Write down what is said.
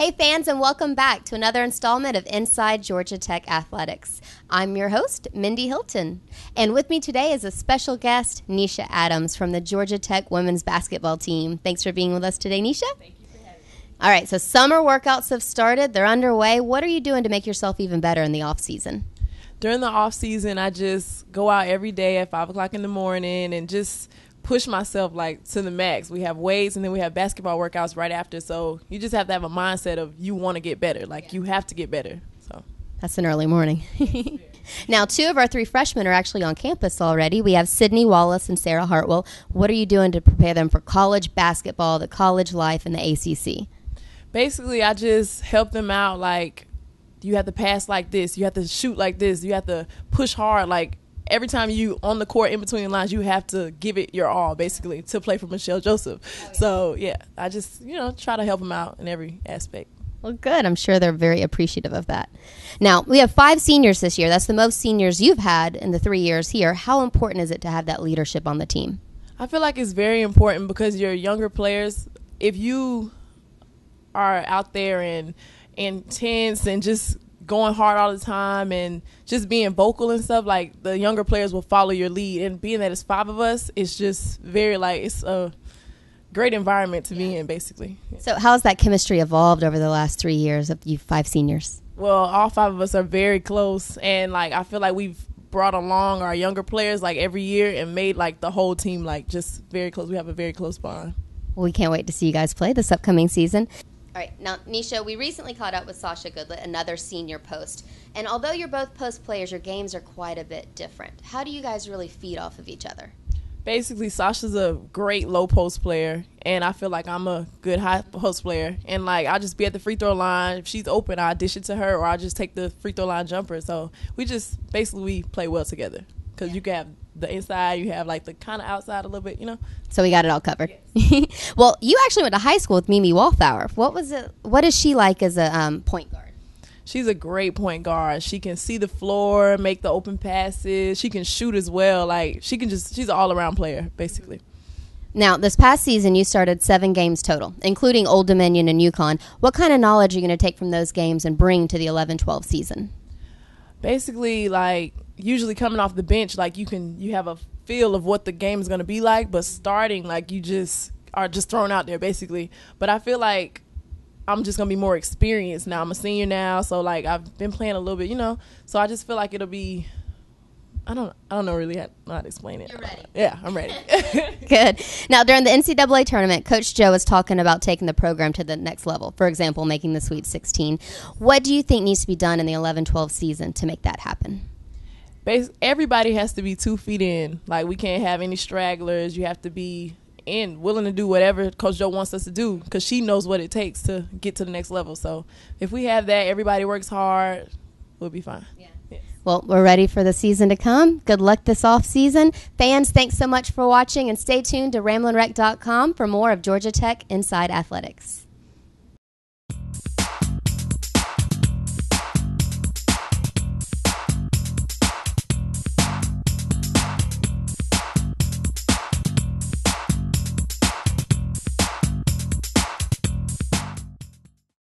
Hey, fans, and welcome back to another installment of Inside Georgia Tech Athletics. I'm your host, Mindy Hilton, and with me today is a special guest, Nisha Adams from the Georgia Tech women's basketball team. Thanks for being with us today, Nisha. Thank you for having me. All right, so summer workouts have started, they're underway. What are you doing to make yourself even better in the off season? During the off season, I just go out every day at five o'clock in the morning and just push myself like to the max. We have weights and then we have basketball workouts right after. So you just have to have a mindset of you want to get better. Like yeah. you have to get better. So that's an early morning. now, two of our three freshmen are actually on campus already. We have Sydney Wallace and Sarah Hartwell. What are you doing to prepare them for college basketball, the college life, and the ACC? Basically, I just help them out. Like, you have to pass like this. You have to shoot like this. You have to push hard. Like, every time you on the court in between lines, you have to give it your all basically to play for Michelle Joseph. Oh, yeah. So yeah, I just you know try to help them out in every aspect. Well, good. I'm sure they're very appreciative of that. Now, we have five seniors this year. That's the most seniors you've had in the three years here. How important is it to have that leadership on the team? I feel like it's very important because your younger players, if you are out there and intense and just going hard all the time and just being vocal and stuff, like the younger players will follow your lead. And being that it's five of us, it's just very like it's a great environment to yeah. be in, basically. So, how has that chemistry evolved over the last three years of you five seniors? Well, all five of us are very close, and like I feel like we've brought along our younger players like every year and made like the whole team like just very close. We have a very close bond. Well, we can't wait to see you guys play this upcoming season. All right, now Nisha, we recently caught up with Sasha Goodlett, another senior post. And although you're both post players, your games are quite a bit different. How do you guys really feed off of each other? Basically, Sasha's a great low post player, and I feel like I'm a good high post player. And like I just be at the free throw line. If she's open, I dish it to her, or I just take the free throw line jumper. So we just basically we play well together because yeah. you can have the inside, you have like the kind of outside a little bit, you know. So we got it all covered. Yes. well, you actually went to high school with Mimi Wallflower. What was it? What is she like as a um, point guard? She's a great point guard. She can see the floor, make the open passes. She can shoot as well. Like she can just she's an all around player basically. Mm-hmm. Now, this past season, you started seven games total, including Old Dominion and UConn. What kind of knowledge are you going to take from those games and bring to the 11 12 season? basically like usually coming off the bench, like you can you have a feel of what the game is going to be like, but starting like you just are just thrown out there basically. But I feel like I'm just gonna be more experienced now. I'm a senior now, so like I've been playing a little bit, you know. So I just feel like it'll be I don't I don't know really how, to explain it. You're ready. Uh, yeah, I'm ready. Good. Now during the NCAA tournament, Coach Joe is talking about taking the program to the next level. For example, making the Sweet 16. What do you think needs to be done in the 11-12 season to make that happen? everybody has to be two feet in. Like we can't have any stragglers. You have to be in, willing to do whatever Coach Joe wants us to do, because she knows what it takes to get to the next level. So if we have that, everybody works hard, we'll be fine. Yeah. Well, we're ready for the season to come. Good luck this off season. Fans, thanks so much for watching and stay tuned to ramblinrec.com for more of Georgia Tech Inside Athletics.